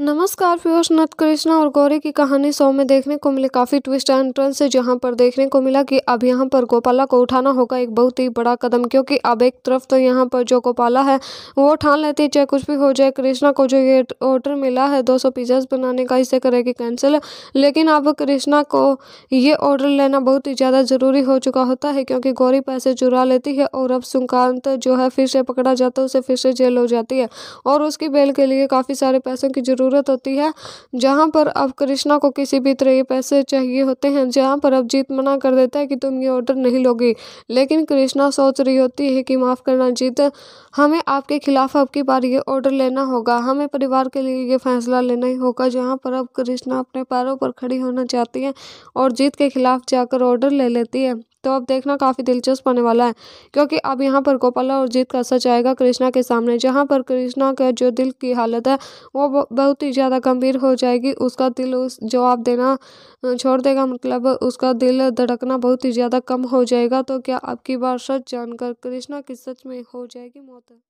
नमस्कार पीयूष नथ कृष्णा और गौरी की कहानी सौ में देखने को मिली काफ़ी ट्विस्ट एंड टर्न से जहां पर देखने को मिला कि अब यहां पर गोपाला को उठाना होगा एक बहुत ही बड़ा कदम क्योंकि अब एक तरफ तो यहां पर जो गोपाला है वो ठान लेती है चाहे कुछ भी हो जाए कृष्णा को जो ये ऑर्डर मिला है दो सौ पिज्ज़ाज बनाने का इसे करेगी कैंसिल लेकिन अब कृष्णा को ये ऑर्डर लेना बहुत ही ज़्यादा ज़रूरी हो चुका होता है क्योंकि गौरी पैसे चुरा लेती है और अब सुकांत जो है फिर से पकड़ा जाता है उसे फिर से जेल हो जाती है और उसकी बेल के लिए काफ़ी सारे पैसों की जरूरत ज़रूरत होती है जहाँ पर अब कृष्णा को किसी भी तरह के पैसे चाहिए होते हैं जहाँ पर अब जीत मना कर देता है कि तुम ये ऑर्डर नहीं लोगी लेकिन कृष्णा सोच रही होती है कि माफ़ करना जीत हमें आपके खिलाफ अब की बार ये ऑर्डर लेना होगा हमें परिवार के लिए ये फैसला लेना ही होगा जहाँ पर अब कृष्णा अपने पैरों पर खड़ी होना चाहती है और जीत के खिलाफ जाकर ऑर्डर ले लेती है तो अब देखना काफ़ी दिलचस्प होने वाला है क्योंकि अब यहाँ पर गोपाला और जीत का सच आएगा कृष्णा के सामने जहाँ पर कृष्णा का जो दिल की हालत है वो बहुत ही ज़्यादा गंभीर हो जाएगी उसका दिल उस जवाब देना छोड़ देगा मतलब उसका दिल धड़कना बहुत ही ज़्यादा कम हो जाएगा तो क्या अब की बार सच जानकर कृष्णा की सच में हो जाएगी मौत